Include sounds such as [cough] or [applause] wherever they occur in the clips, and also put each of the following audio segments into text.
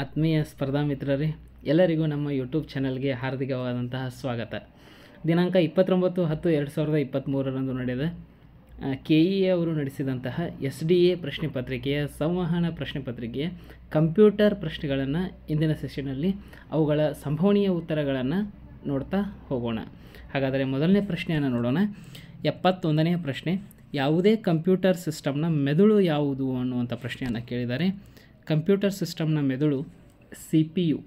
ಆತ್ಮೀಯ ಸ್ಪರ್ಧಾ ಮಿತ್ರರೇ ಎಲ್ಲರಿಗೂ ನಮ್ಮ ಯೂಟ್ಯೂಬ್ ಚಾನಲ್ಗೆ ಹಾರ್ದಿಕವಾದಂತಹ ಸ್ವಾಗತ ದಿನಾಂಕ ಇಪ್ಪತ್ತೊಂಬತ್ತು ಹತ್ತು ಎರಡು ಸಾವಿರದ ಇಪ್ಪತ್ತ್ಮೂರರಂದು ನಡೆದ ಕೆ ಇ e ಅವರು ನಡೆಸಿದಂತಹ ಎಸ್ ಡಿ ಎ ಪ್ರಶ್ನೆ ಪತ್ರಿಕೆಯ ಸಂವಹನ ಪ್ರಶ್ನೆ ಪತ್ರಿಕೆಯ ಕಂಪ್ಯೂಟರ್ ಪ್ರಶ್ನೆಗಳನ್ನು ಇಂದಿನ ಸೆಷನಲ್ಲಿ ಅವುಗಳ ಸಂಭವನೀಯ ಉತ್ತರಗಳನ್ನು ನೋಡ್ತಾ ಹೋಗೋಣ ಹಾಗಾದರೆ ಮೊದಲನೇ ಪ್ರಶ್ನೆಯನ್ನು ನೋಡೋಣ ಎಪ್ಪತ್ತೊಂದನೆಯ ಪ್ರಶ್ನೆ ಯಾವುದೇ ಕಂಪ್ಯೂಟರ್ ಸಿಸ್ಟಮ್ನ ಮೆದುಳು ಯಾವುದು ಅನ್ನುವಂಥ ಪ್ರಶ್ನೆಯನ್ನು ಕೇಳಿದ್ದಾರೆ ಕಂಪ್ಯೂಟರ್ ಸಿಸ್ಟಮ್ನ ಮೆದುಳು C P U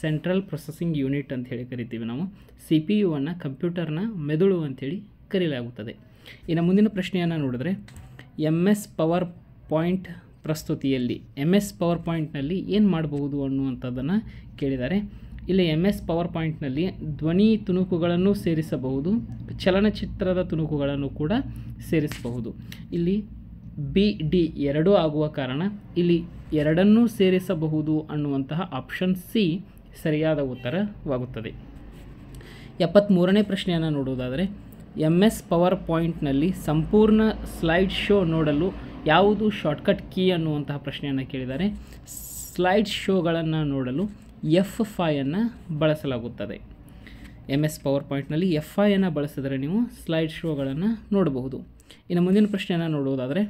central processing unit ಅಂತ ಹೇಳಿ ಕರಿತೀವಿ ನಾವು ಸಿ ಪಿ ಯುವನ್ನು ಕಂಪ್ಯೂಟರ್ನ ಮೆದುಳು ಅಂಥೇಳಿ ಕರೆಯಲಾಗುತ್ತದೆ ಇನ್ನು ಮುಂದಿನ ಪ್ರಶ್ನೆಯನ್ನು ನೋಡಿದ್ರೆ ಎಮ್ ಎಸ್ ಪವರ್ ಪಾಯಿಂಟ್ ಪ್ರಸ್ತುತಿಯಲ್ಲಿ ಎಮ್ ಎಸ್ ಪವರ್ ಪಾಯಿಂಟ್ನಲ್ಲಿ ಏನು ಮಾಡಬಹುದು ಅನ್ನುವಂಥದ್ದನ್ನು ಕೇಳಿದ್ದಾರೆ ಇಲ್ಲಿ ಎಮ್ ಎಸ್ ಪವರ್ ಪಾಯಿಂಟ್ನಲ್ಲಿ ಧ್ವನಿ ತುಣುಕುಗಳನ್ನು ಸೇರಿಸಬಹುದು ಚಲನಚಿತ್ರದ ತುಣುಕುಗಳನ್ನು ಕೂಡ ಸೇರಿಸಬಹುದು ಇಲ್ಲಿ ಬಿ ಡಿ ಎರಡೂ ಆಗುವ ಕಾರಣ ಇಲ್ಲಿ ಎರಡನ್ನೂ ಸೇರಿಸಬಹುದು ಅನ್ನುವಂತಹ ಆಪ್ಷನ್ ಸಿ ಸರಿಯಾದ ಉತ್ತರವಾಗುತ್ತದೆ ಎಪ್ಪತ್ತ್ಮೂರನೇ ಪ್ರಶ್ನೆಯನ್ನು ನೋಡುವುದಾದರೆ ಎಮ್ ಎಸ್ ಪವರ್ ಪಾಯಿಂಟ್ನಲ್ಲಿ ಸಂಪೂರ್ಣ ಸ್ಲೈಡ್ ಶೋ ನೋಡಲು ಯಾವುದು ಶಾರ್ಟ್ಕಟ್ ಕೀ ಅನ್ನುವಂತಹ ಪ್ರಶ್ನೆಯನ್ನು ಕೇಳಿದರೆ ಸ್ಲೈಡ್ ಶೋಗಳನ್ನು ನೋಡಲು ಎಫ್ ಫೈಯನ್ನು ಬಳಸಲಾಗುತ್ತದೆ ಎಮ್ ಎಸ್ ಪವರ್ ಪಾಯಿಂಟ್ನಲ್ಲಿ ಎಫ್ ಐಯನ್ನು ಬಳಸಿದರೆ ನೀವು ಸ್ಲೈಡ್ ಶೋಗಳನ್ನು ನೋಡಬಹುದು ಇನ್ನು ಮುಂದಿನ ಪ್ರಶ್ನೆಯನ್ನು ನೋಡುವುದಾದರೆ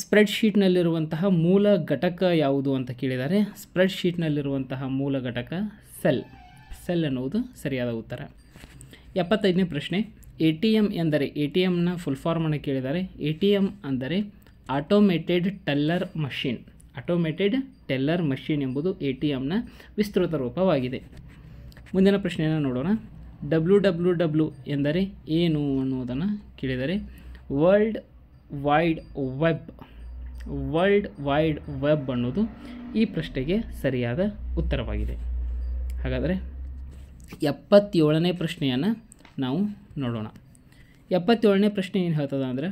ಸ್ಪ್ರೆಡ್ ಶೀಟ್ನಲ್ಲಿರುವಂತಹ ಮೂಲ ಘಟಕ ಯಾವುದು ಅಂತ ಕೇಳಿದ್ದಾರೆ ಸ್ಪ್ರೆಡ್ ಶೀಟ್ನಲ್ಲಿರುವಂತಹ ಮೂಲ ಘಟಕ ಸೆಲ್ ಸೆಲ್ ಅನ್ನುವುದು ಸರಿಯಾದ ಉತ್ತರ ಎಪ್ಪತ್ತೈದನೇ ಪ್ರಶ್ನೆ ಎ ಟಿ ಎಮ್ ಎಂದರೆ ಎ ಟಿ ಎಮ್ನ ಫುಲ್ ಫಾರ್ಮನ್ನು ಕೇಳಿದ್ದಾರೆ ಎ ಟಿ ಎಮ್ ಅಂದರೆ automated teller machine automated teller machine ಎಂಬುದು ಎ ಟಿ ಎಮ್ನ ವಿಸ್ತೃತ ರೂಪವಾಗಿದೆ ಮುಂದಿನ ಪ್ರಶ್ನೆಯನ್ನು ನೋಡೋಣ ಡಬ್ಲ್ಯೂ ಡಬ್ಲ್ಯೂ ಡಬ್ಲ್ಯೂ ಎಂದರೆ ಏನು ಅನ್ನುವುದನ್ನು ಕೇಳಿದರೆ world wide web world wide web ಅನ್ನೋದು ಈ ಪ್ರಶ್ನೆಗೆ ಸರಿಯಾದ ಉತ್ತರವಾಗಿದೆ ಹಾಗಾದರೆ ಎಪ್ಪತ್ತೇಳನೇ ಪ್ರಶ್ನೆಯನ್ನು ನಾವು ನೋಡೋಣ ಎಪ್ಪತ್ತೇಳನೇ ಪ್ರಶ್ನೆ ಏನು ಹೇಳ್ತದೆ ಅಂದರೆ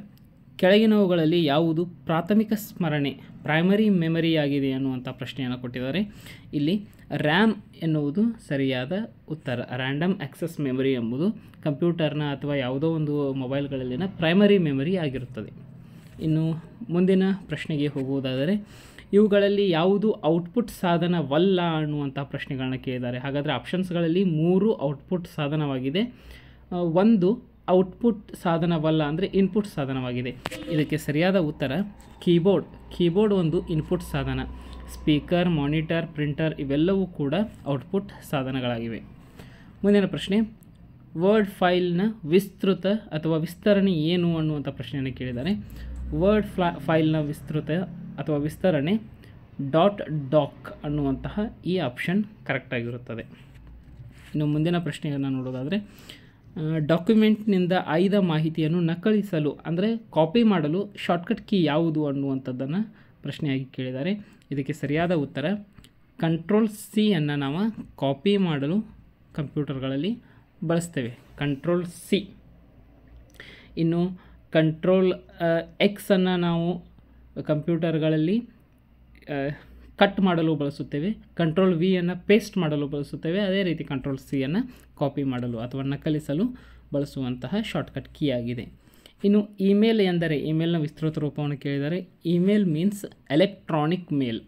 ಕೆಳಗಿನವುಗಳಲ್ಲಿ ಯಾವುದು ಪ್ರಾಥಮಿಕ ಸ್ಮರಣೆ ಪ್ರೈಮರಿ ಆಗಿದೆ ಅನ್ನುವಂಥ ಪ್ರಶ್ನೆಯನ್ನು ಕೊಟ್ಟಿದ್ದಾರೆ ಇಲ್ಲಿ ರ್ಯಾಮ್ ಎನ್ನುವುದು ಸರಿಯಾದ ಉತ್ತರ ರ್ಯಾಂಡಮ್ ಆಕ್ಸೆಸ್ ಮೆಮರಿ ಎಂಬುದು ಕಂಪ್ಯೂಟರ್ನ ಅಥವಾ ಯಾವುದೋ ಒಂದು ಮೊಬೈಲ್ಗಳಲ್ಲಿನ ಪ್ರೈಮರಿ ಮೆಮರಿ ಆಗಿರುತ್ತದೆ ಇನ್ನು ಮುಂದಿನ ಪ್ರಶ್ನೆಗೆ ಹೋಗುವುದಾದರೆ ಇವುಗಳಲ್ಲಿ ಯಾವುದು ಔಟ್ಪುಟ್ ಸಾಧನವಲ್ಲ ಅನ್ನುವಂಥ ಪ್ರಶ್ನೆಗಳನ್ನ ಕೇಳಿದ್ದಾರೆ ಹಾಗಾದರೆ ಆಪ್ಷನ್ಸ್ಗಳಲ್ಲಿ ಮೂರು ಔಟ್ಪುಟ್ ಸಾಧನವಾಗಿದೆ ಒಂದು ಔಟ್ಪುಟ್ ಸಾಧನವಲ್ಲ ಅಂದರೆ ಇನ್ಪುಟ್ ಸಾಧನವಾಗಿದೆ ಇದಕ್ಕೆ ಸರಿಯಾದ ಉತ್ತರ ಕೀಬೋರ್ಡ್ ಕೀಬೋರ್ಡ್ ಒಂದು ಇನ್ಪುಟ್ ಸಾಧನ ಸ್ಪೀಕರ್ ಮಾನಿಟರ್ ಪ್ರಿಂಟರ್ ಇವೆಲ್ಲವೂ ಕೂಡ ಔಟ್ಪುಟ್ ಸಾಧನಗಳಾಗಿವೆ ಮುಂದಿನ ಪ್ರಶ್ನೆ ವರ್ಡ್ ಫೈಲ್ನ ವಿಸ್ತೃತ ಅಥವಾ ವಿಸ್ತರಣೆ ಏನು ಅನ್ನುವಂಥ ಪ್ರಶ್ನೆಯನ್ನು ಕೇಳಿದ್ದಾರೆ ವರ್ಡ್ ಫ್ಲಾ ಫೈಲ್ನ ವಿಸ್ತೃತ ಅಥವಾ ವಿಸ್ತರಣೆ ಡಾಟ್ ಡಾಕ್ ಅನ್ನುವಂತಹ ಈ ಆಪ್ಷನ್ ಕರೆಕ್ಟಾಗಿರುತ್ತದೆ ಇನ್ನು ಮುಂದಿನ ಪ್ರಶ್ನೆಯನ್ನು ನೋಡೋದಾದರೆ ಡಾಕ್ಯುಮೆಂಟ್ನಿಂದ ಆಯ್ದ ಮಾಹಿತಿಯನ್ನು ನಕಲಿಸಲು ಅಂದರೆ ಕಾಪಿ ಮಾಡಲು ಶಾರ್ಟ್ಕಟ್ ಕೀ ಯಾವುದು ಅನ್ನುವಂಥದ್ದನ್ನು ಪ್ರಶ್ನೆಯಾಗಿ ಕೇಳಿದ್ದಾರೆ ಇದಕ್ಕೆ ಸರಿಯಾದ ಉತ್ತರ ಕಂಟ್ರೋಲ್ ಸಿಯನ್ನು ನಾವು ಕಾಪಿ ಮಾಡಲು ಕಂಪ್ಯೂಟರ್ಗಳಲ್ಲಿ ಬಳಸ್ತೇವೆ ಕಂಟ್ರೋಲ್ ಸಿ ಇನ್ನು ಕಂಟ್ರೋಲ್ ಎಕ್ಸನ್ನು ನಾವು ಕಂಪ್ಯೂಟರ್ಗಳಲ್ಲಿ ಕಟ್ ಮಾಡಲು ಬಳಸುತ್ತೇವೆ ಕಂಟ್ರೋಲ್ ವಿಯನ್ನು ಪೇಸ್ಟ್ ಮಾಡಲು ಬಳಸುತ್ತೇವೆ ಅದೇ ರೀತಿ ಕಂಟ್ರೋಲ್ ಸಿಯನ್ನು ಕಾಪಿ ಮಾಡಲು ಅಥವಾ ನಕಲಿಸಲು ಬಳಸುವಂತಹ ಶಾರ್ಟ್ಕಟ್ ಕೀ ಆಗಿದೆ ಇನ್ನು ಇಮೇಲ್ ಎಂದರೆ ಇಮೇಲ್ನ ವಿಸ್ತೃತ ರೂಪವನ್ನು ಕೇಳಿದರೆ email means electronic mail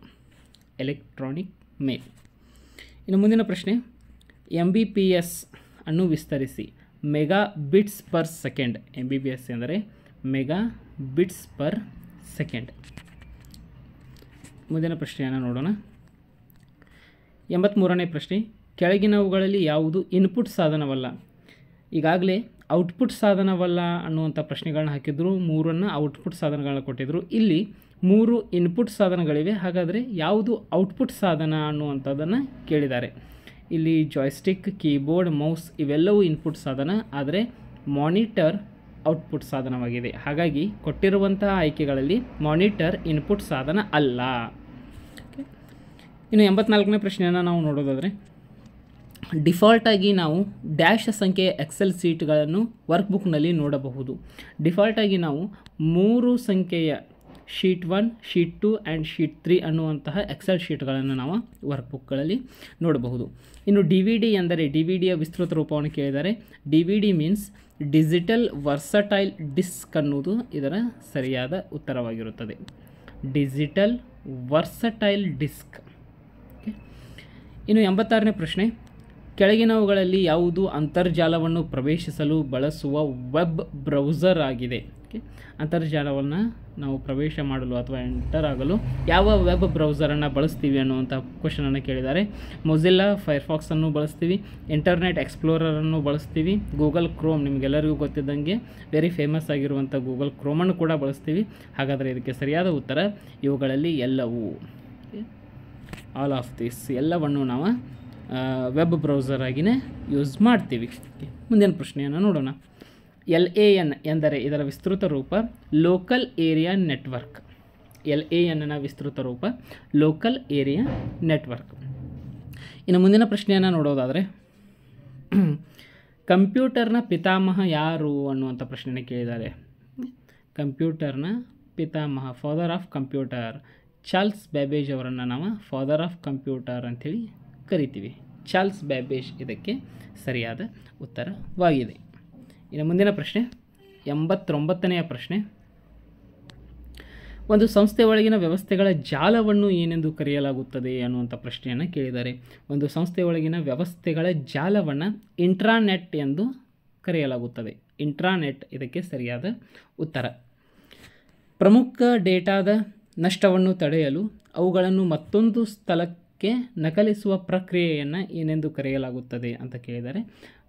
electronic mail ಇನ್ನು ಮುಂದಿನ ಪ್ರಶ್ನೆ ಎಮ್ ಬಿ ಪಿ ಎಸ್ ಅನ್ನು ವಿಸ್ತರಿಸಿ mega bits per second M B P S ಎಂದರೆ ಮೆಗಾ ಬಿಟ್ಸ್ ಪರ್ ಸೆಕೆಂಡ್ ಮುಂದಿನ ಪ್ರಶ್ನೆಯನ್ನು ನೋಡೋಣ ಎಂಬತ್ತ್ಮೂರನೇ ಪ್ರಶ್ನೆ ಕೆಳಗಿನವುಗಳಲ್ಲಿ ಯಾವುದು ಇನ್ಪುಟ್ ಸಾಧನವಲ್ಲ ಈಗಾಗಲೇ ಔಟ್ಪುಟ್ ಸಾಧನವಲ್ಲ ಅನ್ನುವಂಥ ಪ್ರಶ್ನೆಗಳನ್ನ ಹಾಕಿದ್ರು ಮೂರನ್ನು ಔಟ್ಪುಟ್ ಸಾಧನಗಳನ್ನ ಕೊಟ್ಟಿದ್ದರು ಇಲ್ಲಿ ಮೂರು ಇನ್ಪುಟ್ ಸಾಧನಗಳಿವೆ ಹಾಗಾದರೆ ಯಾವುದು ಔಟ್ಪುಟ್ ಸಾಧನ ಅನ್ನುವಂಥದ್ದನ್ನು ಕೇಳಿದ್ದಾರೆ ಇಲ್ಲಿ ಜಾಯ್ಸ್ಟಿಕ್ ಕೀಬೋರ್ಡ್ ಮೌಸ್ ಇವೆಲ್ಲವೂ ಇನ್ಪುಟ್ ಸಾಧನ ಆದರೆ ಮಾನಿಟರ್ ಔಟ್ಪುಟ್ ಸಾಧನವಾಗಿದೆ ಹಾಗಾಗಿ ಕೊಟ್ಟಿರುವಂತಹ ಆಯ್ಕೆಗಳಲ್ಲಿ ಮಾನಿಟರ್ ಇನ್ಪುಟ್ ಸಾಧನ ಅಲ್ಲ ಇನ್ನು ಎಂಬತ್ನಾಲ್ಕನೇ ಪ್ರಶ್ನೆಯನ್ನು ನಾವು ನೋಡೋದಾದರೆ ಡಿಫಾಲ್ಟಾಗಿ ನಾವು ಡ್ಯಾಶ್ ಸಂಖ್ಯೆಯ ಎಕ್ಸೆಲ್ ಸೀಟ್ಗಳನ್ನು ವರ್ಕ್ಬುಕ್ನಲ್ಲಿ ನೋಡಬಹುದು ಡಿಫಾಲ್ಟಾಗಿ ನಾವು ಮೂರು ಸಂಖ್ಯೆಯ sheet one sheet two and sheet three ಅನ್ನುವಂತಹ ಎಕ್ಸೆಲ್ ಶೀಟ್ಗಳನ್ನು ನಾವು ವರ್ಕ್ಬುಕ್ಗಳಲ್ಲಿ ನೋಡಬಹುದು ಇನ್ನು ಡಿ ವಿ ಡಿ ಎಂದರೆ ಡಿ ವಿ ಡಿಯ ವಿಸ್ತೃತ ರೂಪವನ್ನು ಕೇಳಿದರೆ D V D means digital versatile disc ಅನ್ನುವುದು ಇದರ ಸರಿಯಾದ ಉತ್ತರವಾಗಿರುತ್ತದೆ ಡಿಜಿಟಲ್ ವರ್ಸಟೈಲ್ ಡಿಸ್ಕ್ ಇನ್ನು ಎಂಬತ್ತಾರನೇ ಪ್ರಶ್ನೆ ಕೆಳಗಿನವುಗಳಲ್ಲಿ ಯಾವುದು ಅಂತರ್ಜಾಲವನ್ನು ಪ್ರವೇಶಿಸಲು ಬಳಸುವ ವೆಬ್ ಬ್ರೌಸರ್ ಆಗಿದೆ ಓಕೆ ಅಂತರ್ಜಾಲವನ್ನು ನಾವು ಪ್ರವೇಶ ಮಾಡಲು ಅಥವಾ ಎಂಟರ್ ಆಗಲು ಯಾವ ವೆಬ್ ಬ್ರೌಸರನ್ನು ಬಳಸ್ತೀವಿ ಅನ್ನುವಂಥ ಕ್ವಶನನ್ನು ಕೇಳಿದ್ದಾರೆ ಮೊಝಿಲ್ಲಾ ಫೈರ್ಫಾಕ್ಸನ್ನು ಬಳಸ್ತೀವಿ ಇಂಟರ್ನೆಟ್ ಎಕ್ಸ್ಪ್ಲೋರರನ್ನು ಬಳಸ್ತೀವಿ ಗೂಗಲ್ ಕ್ರೋಮ್ ನಿಮಗೆಲ್ಲರಿಗೂ ಗೊತ್ತಿದ್ದಂಗೆ ವೆರಿ ಫೇಮಸ್ ಆಗಿರುವಂಥ ಗೂಗಲ್ ಕ್ರೋಮನ್ನು ಕೂಡ ಬಳಸ್ತೀವಿ ಹಾಗಾದರೆ ಇದಕ್ಕೆ ಸರಿಯಾದ ಉತ್ತರ ಇವುಗಳಲ್ಲಿ ಎಲ್ಲವೂ ಆಲ್ ಆಫ್ ದಿಸ್ ಎಲ್ಲವನ್ನು ನಾವು ವೆಬ್ ಬ್ರೌಸರ್ ಆಗಿನೇ ಯೂಸ್ ಮಾಡ್ತೀವಿ ಮುಂದಿನ ಪ್ರಶ್ನೆಯನ್ನು ನೋಡೋಣ ಎಲ್ ಎ ಎನ್ ಎಂದರೆ ಇದರ ವಿಸ್ತೃತ ರೂಪ local area network L A ಎನ್ನ ವಿಸ್ತೃತ ರೂಪ ಲೋಕಲ್ ಏರಿಯಾ ನೆಟ್ವರ್ಕ್ ಇನ್ನು ಮುಂದಿನ ಪ್ರಶ್ನೆಯನ್ನು ನೋಡೋದಾದರೆ ಕಂಪ್ಯೂಟರ್ನ [clears throat] ಪಿತಾಮಹ ಯಾರು ಅನ್ನುವಂಥ ಪ್ರಶ್ನೆಯನ್ನು ಕೇಳಿದ್ದಾರೆ ಕಂಪ್ಯೂಟರ್ನ ಪಿತಾಮಹ father of computer Charles Babbage ಅವರನ್ನು ನಾವು ಫಾದರ್ ಆಫ್ ಕಂಪ್ಯೂಟರ್ ಅಂಥೇಳಿ ಕರಿತೀವಿ ಚಾರ್ಲ್ಸ್ ಬ್ಯಾಬೇಜ್ ಇದಕ್ಕೆ ಸರಿಯಾದ ಉತ್ತರವಾಗಿದೆ ಇನ್ನು ಮುಂದಿನ ಪ್ರಶ್ನೆ ಎಂಬತ್ತೊಂಬತ್ತನೆಯ ಪ್ರಶ್ನೆ ಒಂದು ಸಂಸ್ಥೆ ಒಳಗಿನ ವ್ಯವಸ್ಥೆಗಳ ಜಾಲವನ್ನು ಏನೆಂದು ಕರೆಯಲಾಗುತ್ತದೆ ಅನ್ನುವಂಥ ಪ್ರಶ್ನೆಯನ್ನು ಕೇಳಿದ್ದಾರೆ ಒಂದು ಸಂಸ್ಥೆ ಒಳಗಿನ ವ್ಯವಸ್ಥೆಗಳ ಜಾಲವನ್ನು ಇಂಟ್ರಾನೆಟ್ ಎಂದು ಕರೆಯಲಾಗುತ್ತದೆ ಇಂಟ್ರಾನೆಟ್ ಇದಕ್ಕೆ ಸರಿಯಾದ ಉತ್ತರ ಪ್ರಮುಖ ಡೇಟಾದ ನಷ್ಟವನ್ನು ತಡೆಯಲು ಅವುಗಳನ್ನು ಮತ್ತೊಂದು ಸ್ಥಳಕ್ಕೆ ನಕಲಿಸುವ ಪ್ರಕ್ರಿಯೆಯನ್ನು ಏನೆಂದು ಕರೆಯಲಾಗುತ್ತದೆ ಅಂತ ಕೇಳಿದರೆ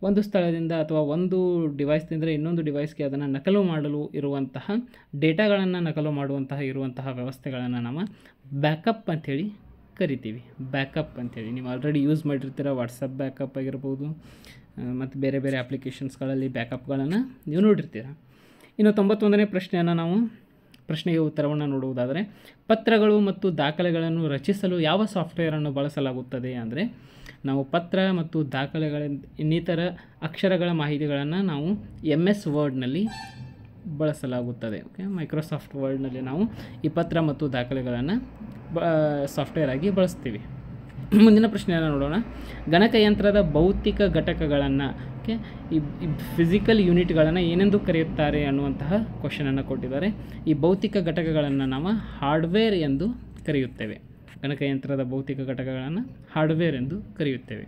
ಒಂದು ಸ್ಥಳದಿಂದ ಅಥವಾ ಒಂದು ಡಿವೈಸ್ನಿಂದ ಇನ್ನೊಂದು ಡಿವೈಸ್ಗೆ ಅದನ್ನು ನಕಲು ಮಾಡಲು ಇರುವಂತಹ ಡೇಟಾಗಳನ್ನು ನಕಲು ಮಾಡುವಂತಹ ಇರುವಂತಹ ವ್ಯವಸ್ಥೆಗಳನ್ನು ನಾವು ಬ್ಯಾಕಪ್ ಅಂಥೇಳಿ ಕರಿತೀವಿ ಬ್ಯಾಕಪ್ ಅಂಥೇಳಿ ನೀವು ಆಲ್ರೆಡಿ ಯೂಸ್ ಮಾಡಿರ್ತೀರ ವಾಟ್ಸಪ್ ಬ್ಯಾಕಪ್ ಆಗಿರ್ಬೋದು ಮತ್ತು ಬೇರೆ ಬೇರೆ ಅಪ್ಲಿಕೇಶನ್ಸ್ಗಳಲ್ಲಿ ಬ್ಯಾಕಪ್ಗಳನ್ನು ನೀವು ನೋಡಿರ್ತೀರ ಇನ್ನು ತೊಂಬತ್ತೊಂದನೇ ಪ್ರಶ್ನೆಯನ್ನು ನಾವು ಪ್ರಶ್ನೆಗೆ ಉತ್ತರವನ್ನು ನೋಡುವುದಾದರೆ ಪತ್ರಗಳು ಮತ್ತು ದಾಖಲೆಗಳನ್ನು ರಚಿಸಲು ಯಾವ ಸಾಫ್ಟ್ವೇರನ್ನು ಬಳಸಲಾಗುತ್ತದೆ ಅಂದರೆ ನಾವು ಪತ್ರ ಮತ್ತು ದಾಖಲೆಗಳ ಇನ್ನಿತರ ಅಕ್ಷರಗಳ ಮಾಹಿತಿಗಳನ್ನು ನಾವು ಎಮ್ ಎಸ್ ವರ್ಡ್ನಲ್ಲಿ ಬಳಸಲಾಗುತ್ತದೆ ಓಕೆ ಮೈಕ್ರೋಸಾಫ್ಟ್ ವರ್ಡ್ನಲ್ಲಿ ನಾವು ಈ ಪತ್ರ ಮತ್ತು ದಾಖಲೆಗಳನ್ನು ಬ ಸಾಫ್ಟ್ವೇರ್ ಆಗಿ ಬಳಸ್ತೀವಿ [coughs] ಮುಂದಿನ ಪ್ರಶ್ನೆಯನ್ನು ನೋಡೋಣ ಗಣಕಯಂತ್ರದ ಭೌತಿಕ ಘಟಕಗಳನ್ನು ಓಕೆ ಈ ಫಿಸಿಕಲ್ ಯೂನಿಟ್ಗಳನ್ನು ಏನೆಂದು ಕರೆಯುತ್ತಾರೆ ಅನ್ನುವಂತಹ ಕ್ವಶನನ್ನು ಕೊಟ್ಟಿದ್ದಾರೆ ಈ ಭೌತಿಕ ಘಟಕಗಳನ್ನು ನಾವು ಹಾರ್ಡ್ವೇರ್ ಎಂದು ಕರೆಯುತ್ತೇವೆ ಗಣಕಯಂತ್ರದ ಭೌತಿಕ ಘಟಕಗಳನ್ನು ಹಾರ್ಡ್ವೇರ್ ಎಂದು ಕರೆಯುತ್ತೇವೆ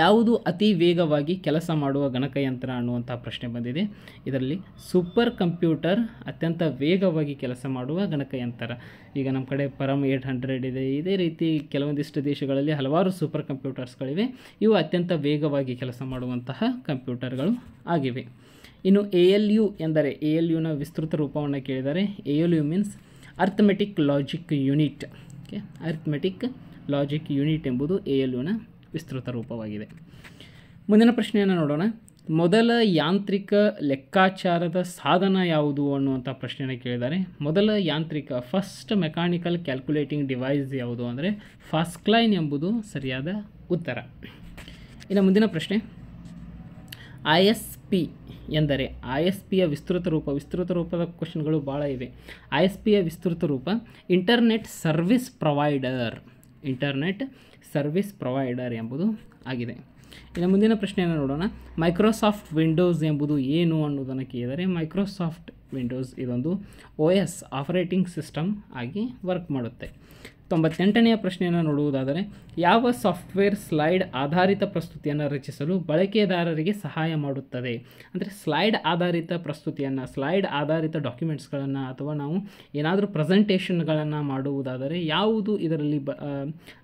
ಯಾವುದು ಅತಿ ವೇಗವಾಗಿ ಕೆಲಸ ಮಾಡುವ ಗಣಕಯಂತ್ರ ಅನ್ನುವಂಥ ಪ್ರಶ್ನೆ ಬಂದಿದೆ ಇದರಲ್ಲಿ ಸೂಪರ್ ಕಂಪ್ಯೂಟರ್ ಅತ್ಯಂತ ವೇಗವಾಗಿ ಕೆಲಸ ಮಾಡುವ ಗಣಕಯಂತ್ರ ಈಗ ನಮ್ಮ ಕಡೆ ಪರಮ್ ಏಟ್ ಹಂಡ್ರೆಡ್ ಇದೆ ಇದೇ ರೀತಿ ಕೆಲವೊಂದಿಷ್ಟು ದೇಶಗಳಲ್ಲಿ ಹಲವಾರು ಸೂಪರ್ ಕಂಪ್ಯೂಟರ್ಸ್ಗಳಿವೆ ಇವು ಅತ್ಯಂತ ವೇಗವಾಗಿ ಕೆಲಸ ಮಾಡುವಂತಹ ಕಂಪ್ಯೂಟರ್ಗಳು ಆಗಿವೆ ಇನ್ನು ಎ ಎಲ್ ಯು ಎಂದರೆ ಎ ಎಲ್ ಯುನ ವಿಸ್ತೃತ ರೂಪವನ್ನು ಕೇಳಿದರೆ A L U means arithmetic logic unit okay arithmetic logic unit ಎಂಬುದು ಎ ಎಲ್ ಯುನ ವಿಸ್ತೃತ ರೂಪವಾಗಿದೆ ಮುಂದಿನ ಪ್ರಶ್ನೆಯನ್ನು ನೋಡೋಣ ಮೊದಲ ಯಾಂತ್ರಿಕ ಲೆಕ್ಕಾಚಾರದ ಸಾಧನ ಯಾವುದು ಅನ್ನುವಂಥ ಪ್ರಶ್ನೆಯನ್ನು ಕೇಳಿದ್ದಾರೆ ಮೊದಲ ಯಾಂತ್ರಿಕ ಫಸ್ಟ್ ಮೆಕ್ಯಾನಿಕಲ್ ಕ್ಯಾಲ್ಕುಲೇಟಿಂಗ್ ಡಿವೈಸ್ ಯಾವುದು ಅಂದರೆ ಫಾಸ್ಕ್ಲೈನ್ ಎಂಬುದು ಸರಿಯಾದ ಉತ್ತರ ಇನ್ನು ಮುಂದಿನ ಪ್ರಶ್ನೆ ಐ ಎಸ್ ಪಿ ಎಂದರೆ ಐ ಎಸ್ ಪಿಯ ವಿಸ್ತೃತ ರೂಪ ವಿಸ್ತೃತ ರೂಪದ ಕ್ವಶನ್ಗಳು ಭಾಳ ಇವೆ ಐ ಎಸ್ ಪಿಯ ವಿಸ್ತೃತ ರೂಪ internet service provider internet service provider ಎಂಬುದು ಆಗಿದೆ ಇನ್ನು ಮುಂದಿನ ಪ್ರಶ್ನೆಯನ್ನು ನೋಡೋಣ ಮೈಕ್ರೋಸಾಫ್ಟ್ ವಿಂಡೋಸ್ ಎಂಬುದು ಏನು ಅನ್ನೋದನ್ನು ಕೇಳಿದರೆ ಮೈಕ್ರೋಸಾಫ್ಟ್ ವಿಂಡೋಸ್ ಇದೊಂದು ಒ ಎಸ್ ಆಪರೇಟಿಂಗ್ ಸಿಸ್ಟಮ್ ಆಗಿ ವರ್ಕ್ ಮಾಡುತ್ತೆ ತೊಂಬತ್ತೆಂಟನೆಯ ಪ್ರಶ್ನೆಯನ್ನು ನೋಡುವುದಾದರೆ ಯಾವ ಸಾಫ್ಟ್ವೇರ್ ಸ್ಲೈಡ್ ಆಧಾರಿತ ಪ್ರಸ್ತುತಿಯನ್ನು ರಚಿಸಲು ಬಳಕೆದಾರರಿಗೆ ಸಹಾಯ ಮಾಡುತ್ತದೆ ಅಂದರೆ ಸ್ಲೈಡ್ ಆಧಾರಿತ ಪ್ರಸ್ತುತಿಯನ್ನು ಸ್ಲೈಡ್ ಆಧಾರಿತ ಡಾಕ್ಯುಮೆಂಟ್ಸ್ಗಳನ್ನು ಅಥವಾ ನಾವು ಏನಾದರೂ ಪ್ರೆಸೆಂಟೇಷನ್ಗಳನ್ನು ಮಾಡುವುದಾದರೆ ಯಾವುದು ಇದರಲ್ಲಿ ಬ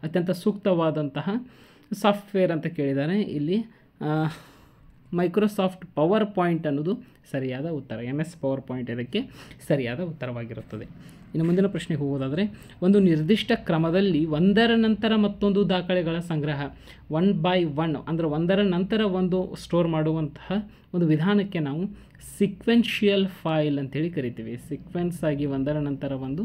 ಅತ್ಯಂತ ಸೂಕ್ತವಾದಂತಹ ಸಾಫ್ಟ್ವೇರ್ ಅಂತ ಕೇಳಿದರೆ ಇಲ್ಲಿ ಮೈಕ್ರೋಸಾಫ್ಟ್ ಪವರ್ ಪಾಯಿಂಟ್ ಅನ್ನೋದು ಸರಿಯಾದ ಉತ್ತರ ಎಮ್ ಎಸ್ ಪವರ್ ಪಾಯಿಂಟ್ ಇದಕ್ಕೆ ಸರಿಯಾದ ಉತ್ತರವಾಗಿರುತ್ತದೆ ಇನ್ನು ಮುಂದಿನ ಪ್ರಶ್ನೆಗೆ ಹೋಗೋದಾದರೆ ಒಂದು ನಿರ್ದಿಷ್ಟ ಕ್ರಮದಲ್ಲಿ ಒಂದರ ನಂತರ ಮತ್ತೊಂದು ದಾಖಲೆಗಳ ಸಂಗ್ರಹ ಒನ್ ಬೈ ಒನ್ ಅಂದರೆ ಒಂದರ ನಂತರ ಒಂದು ಸ್ಟೋರ್ ಮಾಡುವಂತಹ ಒಂದು ವಿಧಾನಕ್ಕೆ ನಾವು ಸಿಕ್ವೆನ್ಷಿಯಲ್ ಫೈಲ್ ಅಂತೇಳಿ ಕರಿತೀವಿ ಸಿಕ್ವೆನ್ಸ್ ಆಗಿ ಒಂದರ ನಂತರ ಒಂದು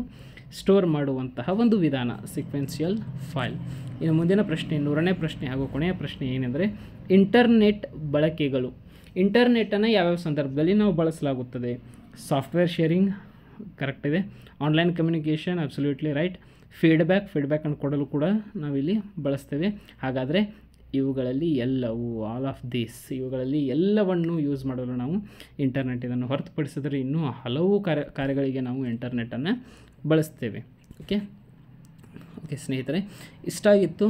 ಸ್ಟೋರ್ ಮಾಡುವಂತಹ ಒಂದು ವಿಧಾನ ಸಿಕ್ವೆನ್ಸಿಯಲ್ ಫೈಲ್ ಇನ್ನು ಮುಂದಿನ ಪ್ರಶ್ನೆ ನೂರನೇ ಪ್ರಶ್ನೆ ಹಾಗೂ ಕೊನೆಯ ಪ್ರಶ್ನೆ ಏನೆಂದರೆ ಇಂಟರ್ನೆಟ್ ಬಳಕೆಗಳು ಇಂಟರ್ನೆಟ್ಟನ್ನು ಯಾವ್ಯಾವ ಸಂದರ್ಭದಲ್ಲಿ ನಾವು ಬಳಸಲಾಗುತ್ತದೆ ಸಾಫ್ಟ್ವೇರ್ ಶೇರಿಂಗ್ ಕರೆಕ್ಟ್ ಇದೆ online communication absolutely right feedback ಫೀಡ್ಬ್ಯಾಕನ್ನು ಕೊಡಲು ಕೂಡ ನಾವಿಲ್ಲಿ ಬಳಸ್ತೇವೆ ಹಾಗಾದರೆ ಇವುಗಳಲ್ಲಿ ಎಲ್ಲವೂ ಆಲ್ ಆಫ್ ದೀಸ್ ಇವುಗಳಲ್ಲಿ ಎಲ್ಲವನ್ನು ಯೂಸ್ ಮಾಡಲು ನಾವು ಇಂಟರ್ನೆಟ್ ಇದನ್ನು ಹೊರತುಪಡಿಸಿದರೆ ಇನ್ನೂ ಹಲವು ಕಾರ್ಯ ಕಾರ್ಯಗಳಿಗೆ ನಾವು ಇಂಟರ್ನೆಟ್ಟನ್ನು ಬಳಸ್ತೇವೆ ಓಕೆ ಓಕೆ ಸ್ನೇಹಿತರೆ ಇಷ್ಟಾಗಿತ್ತು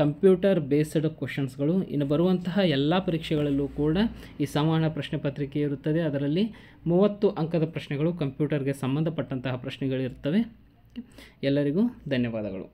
ಕಂಪ್ಯೂಟರ್ ಬೇಸ್ಡ್ ಕ್ವಶನ್ಸ್ಗಳು ಇನ್ನು ಬರುವಂತಹ ಎಲ್ಲ ಪರೀಕ್ಷೆಗಳಲ್ಲೂ ಕೂಡ ಈ ಸಂವಹನ ಪ್ರಶ್ನೆ ಪತ್ರಿಕೆ ಇರುತ್ತದೆ ಅದರಲ್ಲಿ ಮೂವತ್ತು ಅಂಕದ ಪ್ರಶ್ನೆಗಳು ಕಂಪ್ಯೂಟರ್ಗೆ ಸಂಬಂಧಪಟ್ಟಂತಹ ಪ್ರಶ್ನೆಗಳಿರ್ತವೆ ಎಲ್ಲರಿಗೂ ಧನ್ಯವಾದಗಳು